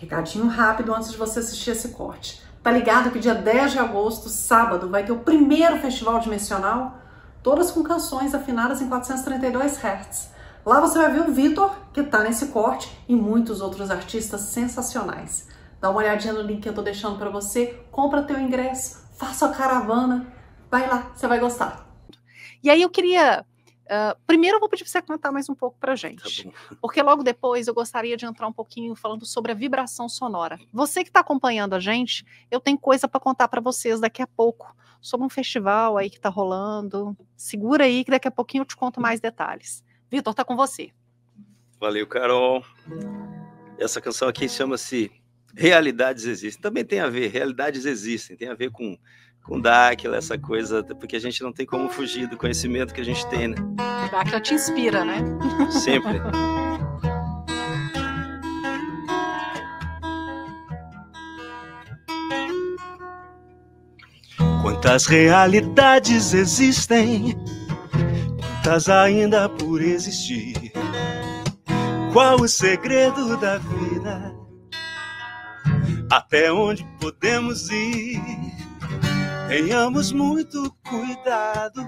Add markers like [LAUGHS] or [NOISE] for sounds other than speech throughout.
Recadinho rápido antes de você assistir esse corte. Tá ligado que dia 10 de agosto, sábado, vai ter o primeiro festival dimensional? Todas com canções afinadas em 432 Hz. Lá você vai ver o Vitor, que tá nesse corte, e muitos outros artistas sensacionais. Dá uma olhadinha no link que eu tô deixando para você, compra teu ingresso, faça a caravana, vai lá, você vai gostar. E aí eu queria ah, primeiro eu vou pedir você contar mais um pouco para tá gente. Tá porque logo depois eu gostaria de entrar um pouquinho falando sobre a vibração sonora. Você que está acompanhando a gente, eu tenho coisa para contar para vocês daqui a pouco sobre um festival aí que está rolando. Segura aí que daqui a pouquinho eu te conto mais detalhes. Vitor, tá com você. Valeu, Carol. Essa canção aqui chama-se Realidades Existem. Também tem a ver, realidades existem, tem a ver com com Dáquila, essa coisa, porque a gente não tem como fugir do conhecimento que a gente tem, né? Dáquila te inspira, né? Sempre. Quantas realidades existem? Quantas ainda por existir? Qual o segredo da vida? Até onde podemos ir? Tenhamos muito cuidado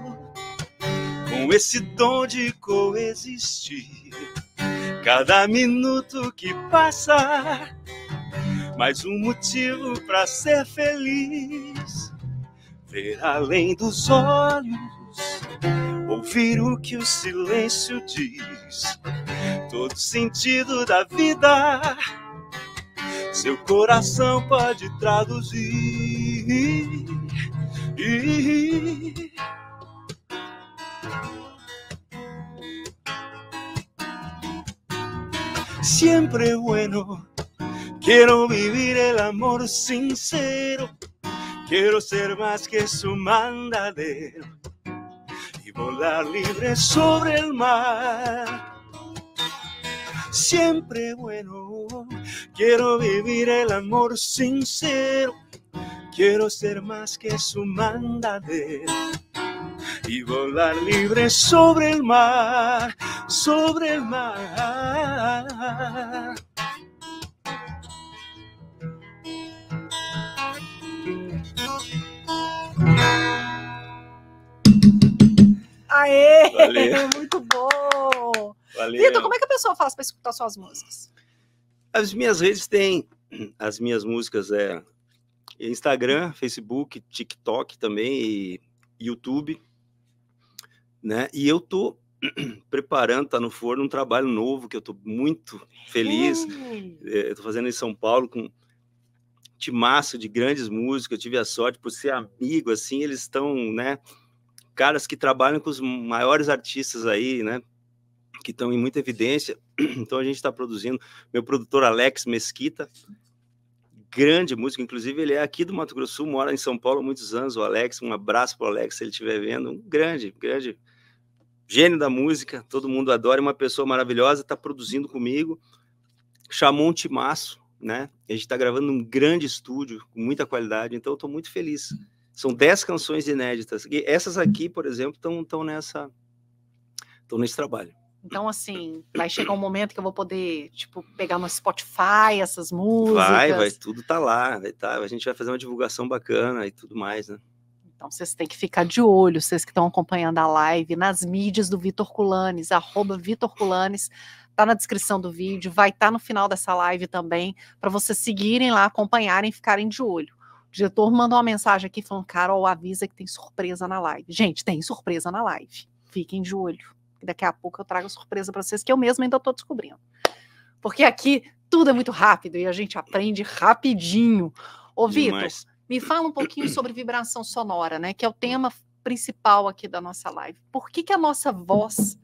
com esse dom de coexistir. Cada minuto que passa, mais um motivo para ser feliz. Ver além dos olhos, ouvir o que o silêncio diz. Todo sentido da vida, seu coração pode traduzir. Siempre bueno, quiero vivir el amor sincero, quiero ser más que su mandadero y volar libre sobre el mar. Siempre bueno, quiero vivir el amor sincero Quiero ser más que su mandadero y volar libre sobre el mar, sobre el mar. Aê! Valeu. [LAUGHS] Muito bom! Valeu. Vitor, como é que a pessoa faz para escutar suas músicas? As minhas redes têm. As minhas músicas é Instagram, Facebook, TikTok também e YouTube, né? E eu tô [CLEARS THROAT] preparando, tá no forno um trabalho novo que eu tô muito feliz. É. Eu tô fazendo em São Paulo com um timaço de grandes músicos. Eu tive a sorte por ser amigo assim, eles estão, né, caras que trabalham com os maiores artistas aí, né? Que estão em muita evidência. [CLEARS THROAT] Então a gente está produzindo. Meu produtor Alex Mesquita, grande músico, inclusive ele é aqui do Mato Grosso, mora em São Paulo há muitos anos, o Alex, um abraço para o Alex se ele estiver vendo, um grande, grande gênio da música, todo mundo adora, uma pessoa maravilhosa, está produzindo comigo, chamou um timaço, né? A gente está gravando num grande estúdio, com muita qualidade, então eu estou muito feliz. São dez canções inéditas, e essas aqui, por exemplo, estão nessa, estão nesse trabalho. Então, assim, vai chegar um momento que eu vou poder, tipo, pegar no Spotify essas músicas. Vai, vai, tudo tá lá, vai tá, a gente vai fazer uma divulgação bacana e tudo mais, né? Então, vocês têm que ficar de olho, vocês que estão acompanhando a live, nas mídias do Vitor Culanes, arroba Vitor Culanes, tá na descrição do vídeo, vai estar tá no final dessa live também, para vocês seguirem lá, acompanharem, ficarem de olho. O diretor mandou uma mensagem aqui falando, Carol, avisa que tem surpresa na live. Gente, tem surpresa na live. Fiquem de olho daqui a pouco eu trago surpresa para vocês que eu mesma ainda estou descobrindo. Porque aqui tudo é muito rápido e a gente aprende rapidinho. Ô, Vitor, me fala um pouquinho [CLEARS THROAT] sobre vibração sonora, né? Que é o tema principal aqui da nossa live. Por que, que a nossa voz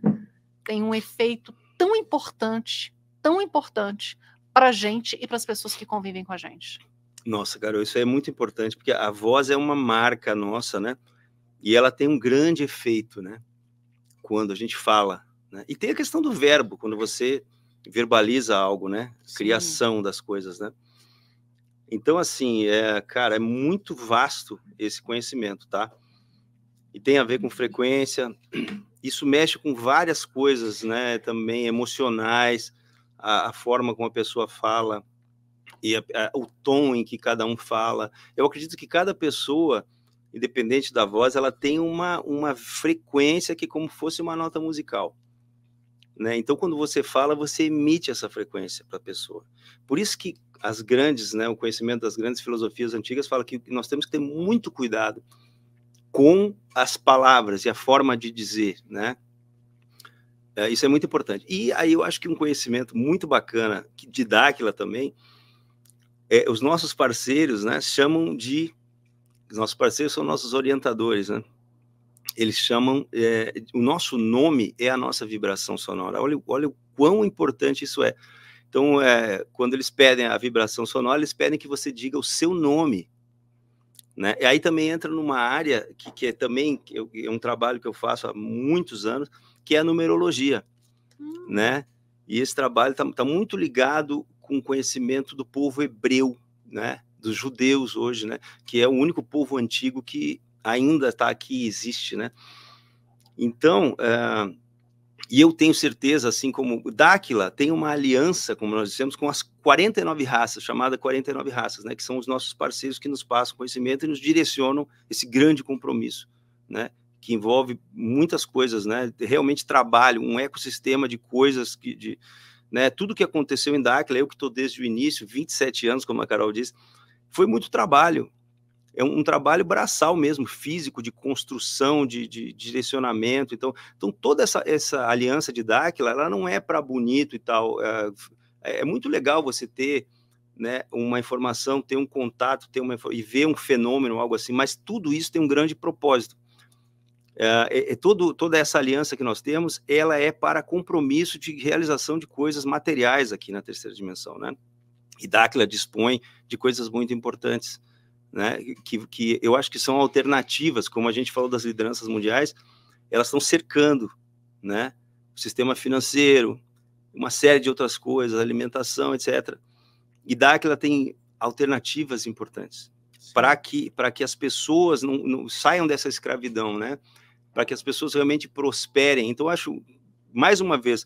tem um efeito tão importante, tão importante para a gente e para as pessoas que convivem com a gente? Nossa, Carol, isso é muito importante, porque a voz é uma marca nossa, né? E ela tem um grande efeito, né? quando a gente fala. Né? E tem a questão do verbo, quando você verbaliza algo, né? Criação Sim. das coisas, né? Então, assim, é, cara, é muito vasto esse conhecimento, tá? E tem a ver com frequência. Isso mexe com várias coisas, né? Também emocionais, a, a forma como a pessoa fala e a, a, o tom em que cada um fala. Eu acredito que cada pessoa independente da voz, ela tem uma, uma frequência que é como fosse uma nota musical. Né? Então, quando você fala, você emite essa frequência para a pessoa. Por isso que as grandes, né, o conhecimento das grandes filosofias antigas fala que nós temos que ter muito cuidado com as palavras e a forma de dizer, né? É, isso é muito importante. E aí eu acho que um conhecimento muito bacana, que Dáquila também, é, os nossos parceiros né, chamam de nossos parceiros são nossos orientadores, né? Eles chamam, é, o nosso nome é a nossa vibração sonora. Olha, olha o quão importante isso é. Então, é, quando eles pedem a vibração sonora, eles pedem que você diga o seu nome. Né? E aí também entra numa área que, que é também que eu, é um trabalho que eu faço há muitos anos, que é a numerologia. Hum. Né? E esse trabalho está tá muito ligado com o conhecimento do povo hebreu. Né? dos judeus hoje, né? Que é o único povo antigo que ainda está aqui e existe, né? Então, é, e eu tenho certeza, assim como Dáquila tem uma aliança, como nós dissemos, com as 49 raças, chamada 49 raças, né? Que são os nossos parceiros que nos passam conhecimento e nos direcionam esse grande compromisso, né? que envolve muitas coisas, né? Realmente trabalho, um ecossistema de coisas que de, né? Tudo que aconteceu em Dáquila, eu que estou desde o início, 27 anos, como a Carol disse, foi muito trabalho. É um, trabalho braçal mesmo, físico, de construção, de, de, direcionamento. Então, então toda essa, essa aliança de Dáquila, ela não é para bonito e tal. É, é, é, muito legal você ter né, uma informação, ter um contato, ter uma e ver um fenômeno, algo assim. Mas tudo isso tem um grande propósito. É, é, é, todo, toda essa aliança que nós temos, ela é para compromisso de realização de coisas materiais aqui na terceira dimensão, né? E Dáquila dispõe de coisas muito importantes, né? Que, que eu acho que são alternativas, como a gente falou das lideranças mundiais, elas estão cercando, né? O sistema financeiro, uma série de outras coisas, alimentação, etc. E Dáquila tem alternativas importantes para que para que as pessoas não, não saiam dessa escravidão, né? Para que as pessoas realmente prosperem. Então acho mais uma vez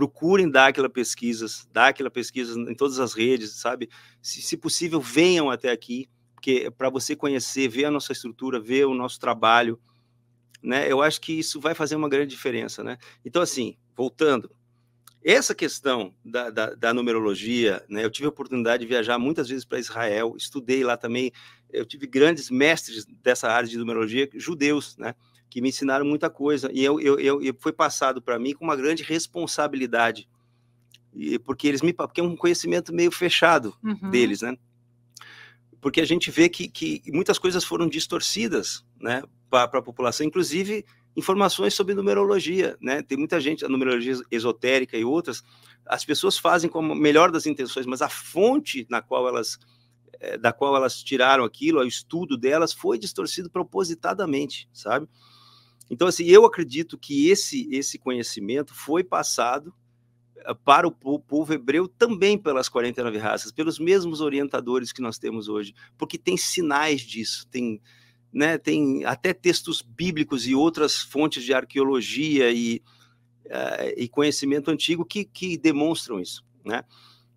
procurem dar aquela pesquisas, dar aquela pesquisa em todas as redes, sabe? Se, se possível, venham até aqui, porque é para você conhecer, ver a nossa estrutura, ver o nosso trabalho, né? Eu acho que isso vai fazer uma grande diferença, né? Então, assim, voltando, essa questão da, da, da, numerologia, né, eu tive a oportunidade de viajar muitas vezes para Israel, estudei lá também, eu tive grandes mestres dessa área de numerologia, judeus, né? que me ensinaram muita coisa. E eu, eu, eu, eu foi passado para mim com uma grande responsabilidade, e porque eles me porque é um conhecimento meio fechado uhum. deles, né? Porque a gente vê que, que muitas coisas foram distorcidas, né, para a população, inclusive informações sobre numerologia, né? Tem muita gente, a numerologia esotérica e outras, as pessoas fazem com a melhor das intenções, mas a fonte na qual elas eh, da qual elas tiraram aquilo, o estudo delas foi distorcido propositadamente, sabe? Então, assim, eu acredito que esse, esse conhecimento foi passado eh, para o povo hebreu também pelas 49 raças, pelos mesmos orientadores que nós temos hoje, porque tem sinais disso, tem, né, tem até textos bíblicos e outras fontes de arqueologia e, uh, e conhecimento antigo que, que demonstram isso. Né?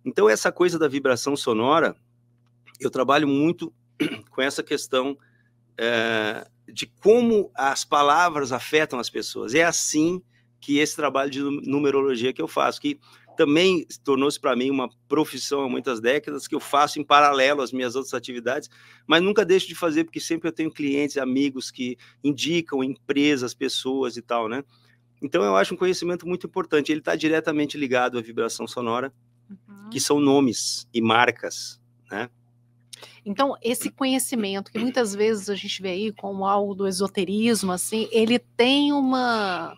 Então, essa coisa da vibração sonora, eu trabalho muito [CLEARS THROAT] com essa questão uh, de como as palavras afetam as pessoas. É assim que esse trabalho de numerologia que eu faço, que também tornou-se para mim uma profissão há muitas décadas, que eu faço em paralelo às minhas outras atividades, mas nunca deixo de fazer, porque sempre eu tenho clientes, amigos que indicam empresas, pessoas e tal, né? Então eu acho um conhecimento muito importante. Ele está diretamente ligado à vibração sonora, uhum. que são nomes e marcas, né? Então, esse conhecimento que muitas vezes a gente vê aí como algo do esoterismo, assim, ele tem uma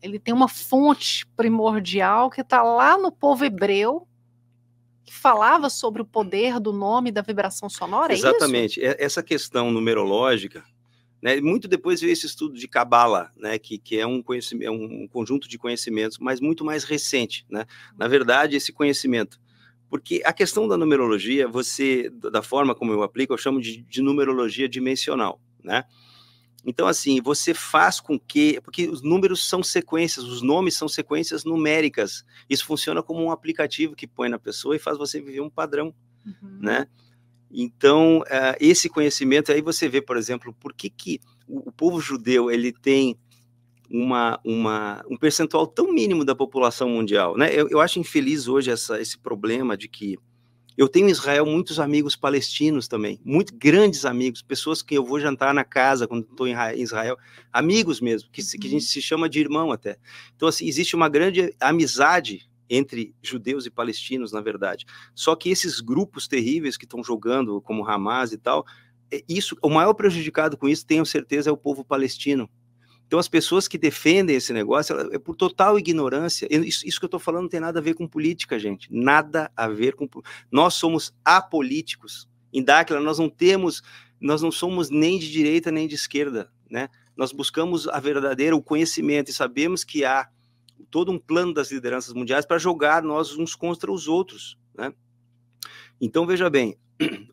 ele tem uma fonte primordial que está lá no povo hebreu que falava sobre o poder do nome da vibração sonora. É Exatamente. É Essa questão numerológica, né, muito depois veio esse estudo de Cabala, né, que, que é, um é um conjunto de conhecimentos, mas muito mais recente. Né? Na verdade, esse conhecimento porque a questão da numerologia, você, da forma como eu aplico, eu chamo de, de numerologia dimensional, né? Então, assim, você faz com que. Porque os números são sequências, os nomes são sequências numéricas. Isso funciona como um aplicativo que põe na pessoa e faz você viver um padrão, uhum. né? Então, eh, esse conhecimento, aí você vê, por exemplo, por que, que o povo judeu ele tem uma, uma, um percentual tão mínimo da população mundial. Né? Eu, eu acho infeliz hoje essa, esse problema de que eu tenho em Israel muitos amigos palestinos também, muito grandes amigos, pessoas que eu vou jantar na casa quando estou em Israel, amigos mesmo, que, que a uhum. gente se chama de irmão até. Então, assim, existe uma grande amizade entre judeus e palestinos, na verdade. Só que esses grupos terríveis que estão jogando, como Hamas e tal, é, isso, o maior prejudicado com isso, tenho certeza, é o povo palestino, então, as pessoas que defendem esse negócio ela, é por total ignorância. Isso, isso que eu estou falando não tem nada a ver com política, gente. Nada a ver com. Nós somos apolíticos. Em Dáquila, nós não temos. Nós não somos nem de direita nem de esquerda, né? Nós buscamos a verdadeira, o conhecimento, e sabemos que há todo um plano das lideranças mundiais para jogar nós uns contra os outros, né? Então, veja bem,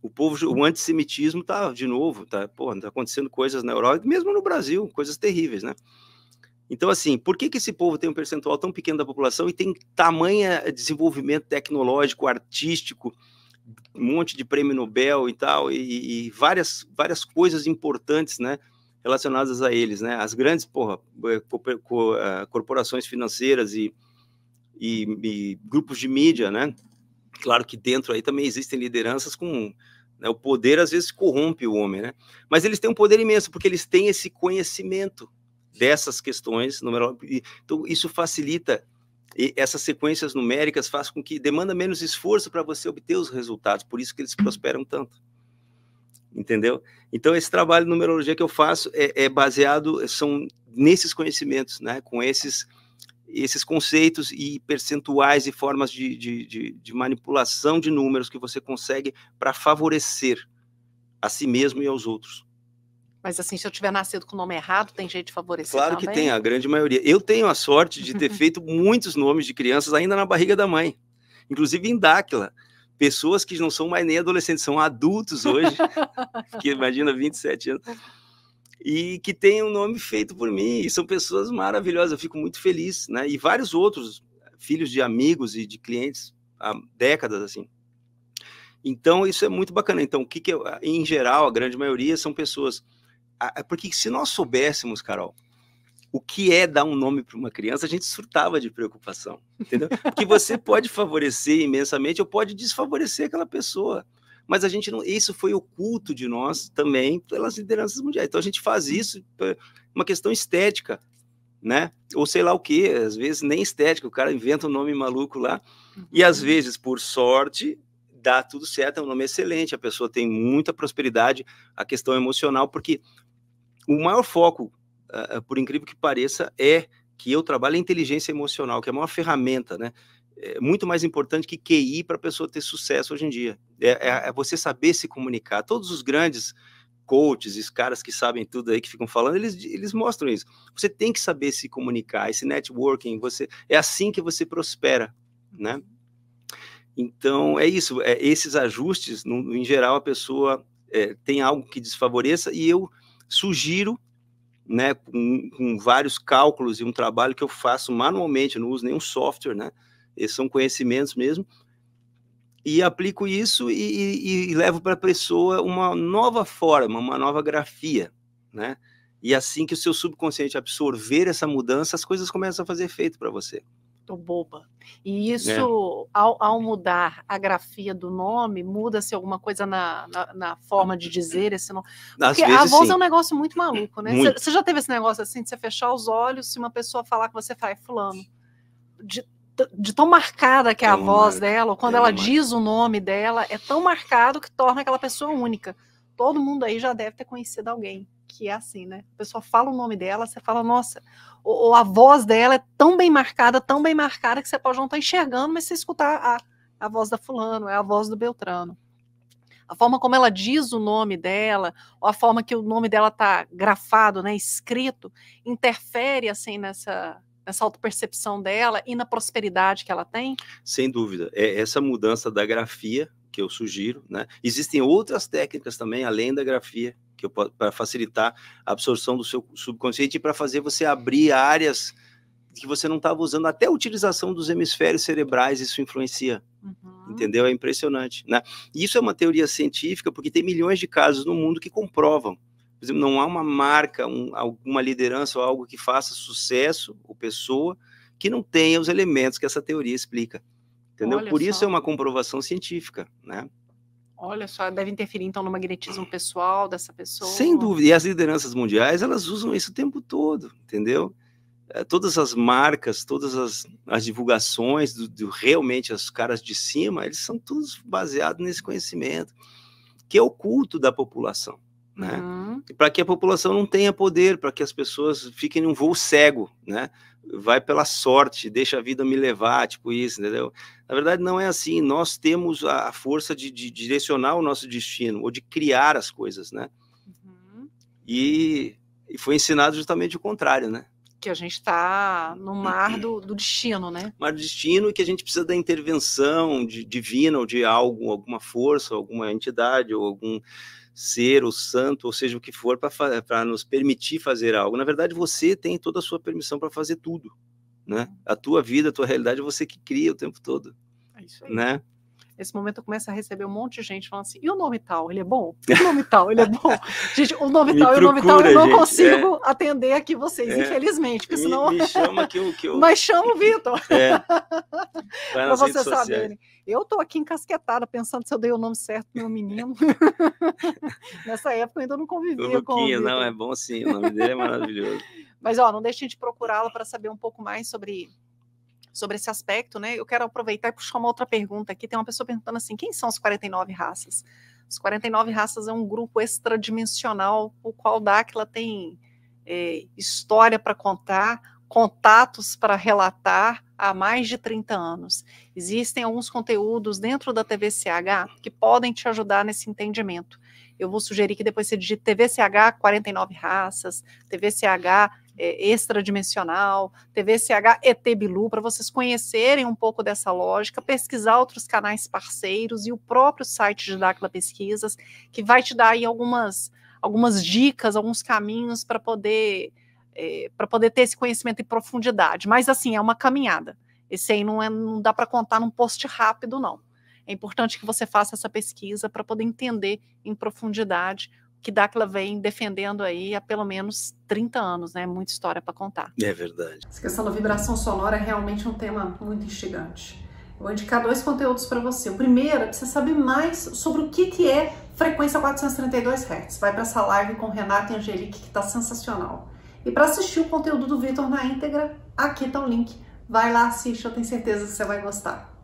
o povo, o antissemitismo tá de novo, tá, porra, tá acontecendo coisas na Europa, mesmo no Brasil, coisas terríveis, né? Então, assim, por que, que esse povo tem um percentual tão pequeno da população e tem tamanho desenvolvimento tecnológico, artístico, um monte de prêmio Nobel e tal, e, e várias, várias coisas importantes, né? relacionadas a eles, né? As grandes porra, eh, ah, corporações financeiras e, e, e grupos de mídia, né? Claro que dentro aí também existem lideranças com né, o poder às vezes corrompe o homem, né? Mas eles têm um poder imenso porque eles têm esse conhecimento dessas questões numerológicas. Então isso facilita e essas sequências numéricas faz com que demanda menos esforço para você obter os resultados, por isso que eles uhum. prosperam tanto. Entendeu? Então, esse trabalho de numerologia que eu faço é, é baseado são nesses conhecimentos, né? com esses esses conceitos e percentuais e formas de, de, de, de manipulação de números que você consegue para favorecer a si mesmo e aos outros. Mas assim, se eu tiver nascido com o nome errado, tem jeito de favorecer Claro também? que tem, a grande maioria. Eu tenho a sorte de ter [LAUGHS] feito muitos nomes de crianças ainda na barriga da mãe, inclusive em Dáquila. Pessoas que não são mais nem adolescentes, são adultos hoje, [LAUGHS] que imagina 27 anos e que tem um nome feito por mim. E são pessoas maravilhosas, eu fico muito feliz, né? E vários outros filhos de amigos e de clientes há décadas assim. Então isso é muito bacana. Então o que que eu, em geral a grande maioria são pessoas é porque se nós soubéssemos, Carol, o que é dar um nome para uma criança, a gente surtava de preocupação, entendeu? Porque você pode favorecer imensamente ou pode desfavorecer aquela pessoa mas a gente não. Isso foi oculto de nós também pelas lideranças mundiais. Então a gente faz isso por uma questão estética, né? Ou sei lá o que, às vezes nem estética, o cara inventa um nome maluco lá, e às uhum. vezes, por sorte, dá tudo certo, é um nome excelente, a pessoa tem muita prosperidade, a questão emocional, porque o maior foco, ah, ah, por incrível que pareça, é que eu trabalho a inteligência emocional, que é a maior ferramenta, né? é muito mais importante que QI para a pessoa ter sucesso hoje em dia. É, é, é, você saber se comunicar. Todos os grandes coaches, os caras que sabem tudo aí, que ficam falando, eles, eles mostram isso. Você tem que saber se comunicar, esse networking, você é assim que você prospera, né? Uhum. Então, é isso. É, esses ajustes, no, em geral, a pessoa é, tem algo que desfavoreça e eu sugiro né, com, com, vários cálculos e um trabalho que eu faço manualmente, eu não uso nenhum software, né? Esses são conhecimentos mesmo. E aplico isso e, e, e levo para a pessoa uma nova forma, uma nova grafia, né? E assim que o seu subconsciente absorver essa mudança, as coisas começam a fazer efeito para você. Tô boba. E isso, é. ao, ao, mudar a grafia do nome, muda-se alguma coisa na, na, na, forma de dizer esse nome? Porque vezes, a voz sim. é um negócio muito maluco, né? Você já teve esse negócio assim, de você fechar os olhos se uma pessoa falar que você fala, fulano. De, de tão marcada que é a voz dela, ou quando ela diz o nome dela, é tão marcado que torna aquela pessoa única. Todo mundo aí já deve ter conhecido alguém que é assim, né? A pessoa fala o nome dela, você fala, nossa, ou, ou a voz dela é tão bem marcada, tão bem marcada que você pode não estar tá enxergando, mas você escutar a, a voz da fulano, é a voz do Beltrano. A forma como ela diz o nome dela, ou a forma que o nome dela está grafado, né, escrito, interfere assim nessa nessa autopercepção dela e na prosperidade que ela tem? Sem dúvida. É essa mudança da grafia que eu sugiro, né? Existem outras técnicas também além da grafia que para facilitar a absorção do seu subconsciente e para fazer você abrir áreas que você não estava usando, até a utilização dos hemisférios cerebrais isso influencia. Uhum. Entendeu? É impressionante, né? isso é uma teoria científica porque tem milhões de casos no mundo que comprovam por exemplo, não há uma marca, um, alguma liderança ou algo que faça sucesso ou pessoa que não tenha os elementos que essa teoria explica. Entendeu? Olha Por só. isso é uma comprovação científica, né? Olha só, deve interferir então no magnetismo pessoal dessa pessoa. Sem dúvida. E as lideranças mundiais, elas usam isso o tempo todo, entendeu? É, todas as marcas, todas as, as divulgações, do, do, realmente as caras de cima, eles são todos baseados nesse conhecimento, que é oculto da população né? Uhum. Para que a população não tenha poder, para que as pessoas fiquem num voo cego, né? Vai pela sorte, deixa a vida me levar, tipo isso, entendeu? Na verdade, não é assim. Nós temos a força de, de direcionar o nosso destino ou de criar as coisas, né? Uhum. E, e foi ensinado justamente o contrário, né? que a gente está no mar do, do, destino, né? Mar do destino e que a gente precisa da intervenção de, divina ou de algo, alguma força, alguma entidade ou algum ser o santo, ou seja, o que for, para nos permitir fazer algo. Na verdade, você tem toda a sua permissão para fazer tudo. Né? A tua vida, a tua realidade, é você que cria o tempo todo. É isso aí. Né? Nesse momento eu começo a receber um monte de gente falando assim: e o nome tal? Ele é bom? E o nome tal? Ele é bom? [LAUGHS] gente, o nome me tal e o nome tal, eu não gente, é. consigo é... atender aqui vocês, é... infelizmente, porque senão. Me, chama que eu, que eu... [LAUGHS] Mas chama o Vitor. É. [LAUGHS] Para vocês saberem. Eu estou aqui encasquetada pensando se eu dei o nome certo pro meu menino. Nessa época eu ainda não convivia com o Luquinha, não, é bom sim, o nome dele é maravilhoso. Mas ó, não deixem de procurá-la para saber um pouco mais sobre sobre esse aspecto, né? Eu quero aproveitar e puxar uma outra pergunta aqui. Tem uma pessoa perguntando assim: quem são as 49 raças? As 49 raças é um grupo extradimensional, o qual Dáquila tem é, história para contar, contatos para relatar há mais de 30 anos. Existem alguns conteúdos dentro da TVCH que podem te ajudar nesse entendimento. Eu vou sugerir que depois você digite TVCH 49 raças, TVCH é, extradimensional, TVCH ET Bilu, para vocês conhecerem um pouco dessa lógica, pesquisar outros canais parceiros e o próprio site de Dacla Pesquisas, que vai te dar aí algumas, algumas dicas, alguns caminhos para poder. É, para poder ter esse conhecimento em profundidade. Mas, assim, é uma caminhada. Esse aí não, é, não dá para contar num post rápido, não. É importante que você faça essa pesquisa para poder entender em profundidade que Dacla vem defendendo aí há pelo menos 30 anos, né? Muita história para contar. É verdade. Essa questão da vibração sonora é realmente um tema muito instigante. vou indicar dois conteúdos para você. O primeiro é para você saber mais sobre o que, que é frequência 432 Hz. Vai para essa live com Renata e Angelique, que está sensacional. E para assistir o conteúdo do Vitor na íntegra, aqui está o link. Vai lá, assiste, eu tenho certeza que você vai gostar.